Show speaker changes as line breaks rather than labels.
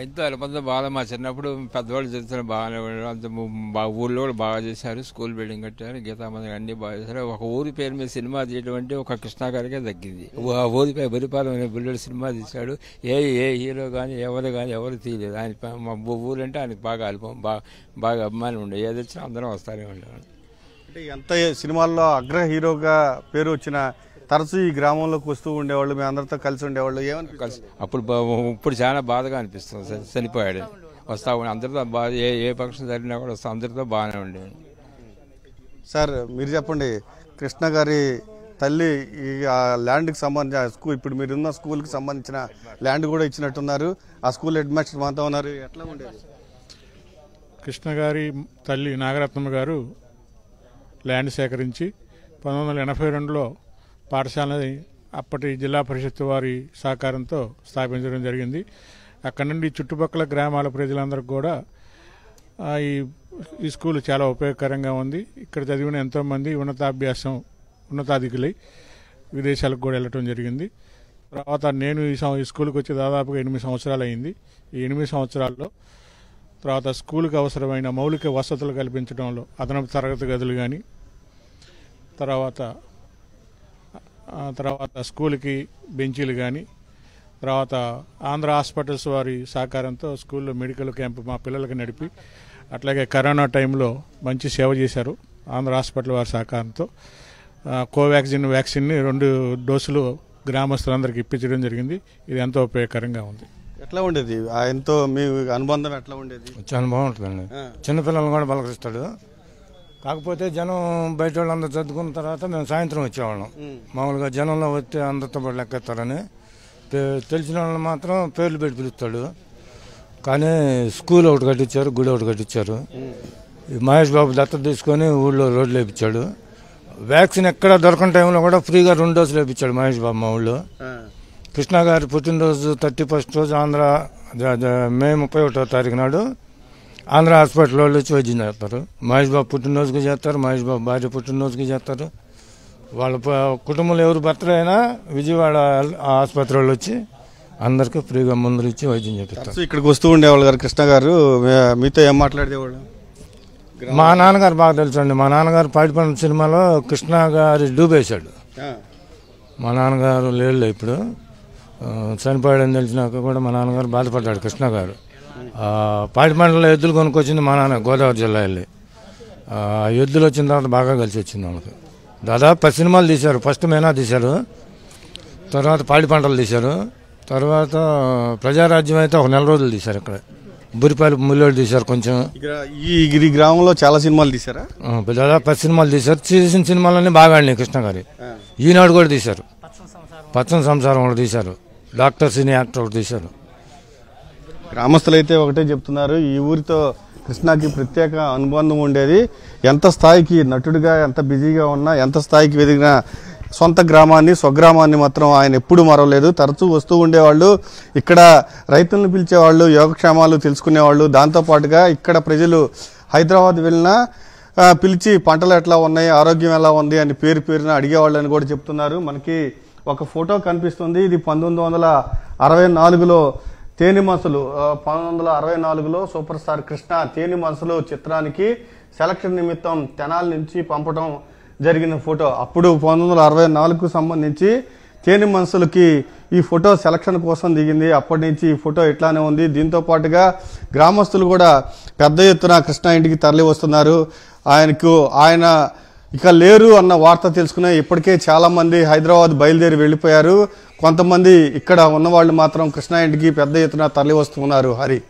సాహిత్య అనుబంధం బాగా మా చిన్నప్పుడు పెద్దవాళ్ళు చదువుతున్న బాగానే అంత బాగా ఊళ్ళో కూడా బాగా చేశారు స్కూల్ బిల్డింగ్ కట్టారు గీతామంది అన్ని బాగా చేశారు ఒక ఊరి పేరు మీద సినిమా తీయడం అంటే ఒక కృష్ణా గారికే తగ్గింది ఆ ఊరి పేరు బురిపాలెం అనే బుల్లెడు సినిమా తీశాడు ఏ ఏ హీరో కానీ ఎవరు కానీ ఎవరు తీయలేదు ఆయన మా ఊరంటే ఆయనకు బాగా అల్పం బాగా బాగా అభిమానం ఉండే ఏదొచ్చినా అందరం వస్తారే ఉండేవాడు
అంటే ఎంత సినిమాల్లో అగ్ర హీరోగా పేరు వచ్చిన తరచూ ఈ గ్రామంలోకి వస్తూ ఉండేవాళ్ళు మీ అందరితో కలిసి ఉండేవాళ్ళు ఏమని
కలిసి అప్పుడు ఇప్పుడు చాలా బాధగా అనిపిస్తుంది సార్ చనిపోయాడు వస్తా ఉండే అందరితో బాధ ఏ ఏ ఫంక్షన్ జరిగినా కూడా వస్తా అందరితో బాగానే ఉండేది
సార్ మీరు చెప్పండి కృష్ణ గారి తల్లి ఈ ఆ ల్యాండ్కి సంబంధించిన స్కూల్ ఇప్పుడు మీరున్న స్కూల్కి సంబంధించిన ల్యాండ్ కూడా ఇచ్చినట్టున్నారు ఆ స్కూల్
హెడ్ మాస్టర్ మాతో
ఉన్నారు ఎట్లా ఉండేది
కృష్ణ గారి తల్లి నాగరత్నమ్మ గారు ల్యాండ్ సేకరించి పంతొమ్మిది వందల ఎనభై రెండులో పాఠశాలని అప్పటి జిల్లా పరిషత్ వారి సహకారంతో స్థాపించడం జరిగింది అక్కడ నుండి చుట్టుపక్కల గ్రామాల ప్రజలందరికీ కూడా ఈ ఈ స్కూల్ చాలా ఉపయోగకరంగా ఉంది ఇక్కడ చదివిన ఎంతోమంది ఉన్నతాభ్యాసం ఉన్నతాధికులై విదేశాలకు కూడా వెళ్ళటం జరిగింది తర్వాత నేను ఈ ఈ స్కూల్కి వచ్చి దాదాపుగా ఎనిమిది సంవత్సరాలు అయింది ఈ ఎనిమిది సంవత్సరాల్లో తర్వాత స్కూల్కి అవసరమైన మౌలిక వసతులు కల్పించడంలో అదనపు తరగతి గదులు కానీ తర్వాత తర్వాత స్కూల్కి బెంచీలు కానీ తర్వాత ఆంధ్ర హాస్పిటల్స్ వారి సహకారంతో స్కూల్లో మెడికల్ క్యాంప్ మా పిల్లలకి నడిపి అట్లాగే కరోనా టైంలో మంచి సేవ చేశారు ఆంధ్ర హాస్పిటల్ వారి సహకారంతో కోవాక్సిన్ వ్యాక్సిన్ని రెండు డోసులు గ్రామస్తులందరికీ ఇప్పించడం జరిగింది ఇది ఎంతో ఉపయోగకరంగా ఉంది
ఎట్లా ఉండేది ఎంతో మీ అనుబంధం ఎట్లా ఉండేది చాలా బాగుంటుందండి
చిన్నపిల్లలు కూడా బలకరిస్తాడు
కాకపోతే జనం బయట వాళ్ళందరూ చదువుకున్న తర్వాత మేము సాయంత్రం వచ్చేవాళ్ళం మామూలుగా జనంలో వస్తే అందరితో పాటు లెక్కెత్తారని తెలిసిన వాళ్ళని మాత్రం పేర్లు పెట్టి పిలుస్తాడు కానీ స్కూల్ ఒకటి కట్టించారు గుడి ఒకటి కట్టించారు మహేష్ బాబు దత్త తీసుకొని ఊళ్ళో రోడ్లు వేయించాడు వ్యాక్సిన్ ఎక్కడ దొరకని టైంలో కూడా ఫ్రీగా రెండు డోసులు వేయించాడు మహేష్ బాబు మా ఊళ్ళో కృష్ణ గారి పుట్టినరోజు థర్టీ ఫస్ట్ రోజు ఆంధ్ర మే ముప్పై ఒకటో తారీఖు నాడు ఆంధ్ర హాస్పిటల్ వాళ్ళు వైద్యం చేస్తారు మహేష్ బాబు పుట్టినరోజుకి చేస్తారు మహేష్ బాబు భార్య పుట్టినరోజుకి చేస్తారు వాళ్ళ కుటుంబంలో ఎవరు బర్త్డే అయినా విజయవాడ ఆసుపత్రి వాళ్ళు వచ్చి అందరికీ ఫ్రీగా మందులు ఇచ్చి వైద్యం చేపిస్తారు
ఇక్కడికి వస్తూ ఉండేవాళ్ళు గారు కృష్ణ గారు మీతో ఏం మాట్లాడేవాళ్ళు మా నాన్నగారు
బాగా తెలుసండి మా నాన్నగారు పాడిపడిన సినిమాలో కృష్ణ గారి డూబేశాడు మా నాన్నగారు లేళ్ళు ఇప్పుడు చనిపోయాడని తెలిసినాక కూడా మా నాన్నగారు బాధపడ్డాడు కృష్ణ గారు పాడి మండలంలో ఎద్దులు కొనుక్కొచ్చింది మా నాన్న గోదావరి జిల్లా వెళ్ళి ఎద్దులు వచ్చిన తర్వాత బాగా కలిసి వచ్చింది మనకు దాదాపు పది సినిమాలు తీశారు ఫస్ట్ మేనా తీశారు తర్వాత పాడి పంటలు తీశారు తర్వాత ప్రజారాజ్యం అయితే ఒక నెల రోజులు తీశారు ఇక్కడ బురిపాలి ముల్లోడు తీశారు కొంచెం ఈ గ్రామంలో చాలా సినిమాలు తీశారా దాదాపు పది సినిమాలు తీశారు తీసిన సినిమాలన్నీ బాగా ఆడినాయి కృష్ణ గారి ఈనాడు కూడా తీశారు పచ్చని సంసారం కూడా
తీశారు డాక్టర్ సినీ యాక్టర్ కూడా తీశారు గ్రామస్తులైతే ఒకటే చెప్తున్నారు ఈ ఊరితో కృష్ణాకి ప్రత్యేక అనుబంధం ఉండేది ఎంత స్థాయికి నటుడిగా ఎంత బిజీగా ఉన్నా ఎంత స్థాయికి వెదిగిన సొంత గ్రామాన్ని స్వగ్రామాన్ని మాత్రం ఆయన ఎప్పుడు మరవలేదు తరచూ వస్తూ ఉండేవాళ్ళు ఇక్కడ రైతులను పిలిచేవాళ్ళు యోగక్షేమాలు తెలుసుకునేవాళ్ళు దాంతోపాటుగా ఇక్కడ ప్రజలు హైదరాబాద్ వెళ్ళినా పిలిచి పంటలు ఎట్లా ఉన్నాయి ఆరోగ్యం ఎలా ఉంది అని పేరు పేరున అని కూడా చెప్తున్నారు మనకి ఒక ఫోటో కనిపిస్తుంది ఇది పంతొమ్మిది వందల అరవై నాలుగులో తేని మనసులు పంతొమ్మిది వందల అరవై నాలుగులో సూపర్ స్టార్ కృష్ణ తేని మనసులు చిత్రానికి సెలక్షన్ నిమిత్తం తెనాల నుంచి పంపడం జరిగిన ఫోటో అప్పుడు పంతొమ్మిది వందల అరవై నాలుగుకు సంబంధించి తేని మనసులకి ఈ ఫోటో సెలక్షన్ కోసం దిగింది అప్పటి నుంచి ఈ ఫోటో ఇట్లానే ఉంది దీంతో పాటుగా గ్రామస్తులు కూడా పెద్ద ఎత్తున కృష్ణ ఇంటికి తరలి వస్తున్నారు ఆయనకు ఆయన ఇక లేరు అన్న వార్త తెలుసుకునే ఇప్పటికే చాలామంది హైదరాబాద్ బయలుదేరి వెళ్ళిపోయారు కొంతమంది ఇక్కడ ఉన్నవాళ్ళు మాత్రం కృష్ణా ఇంటికి పెద్ద ఎత్తున తరలి వస్తున్నారు హరి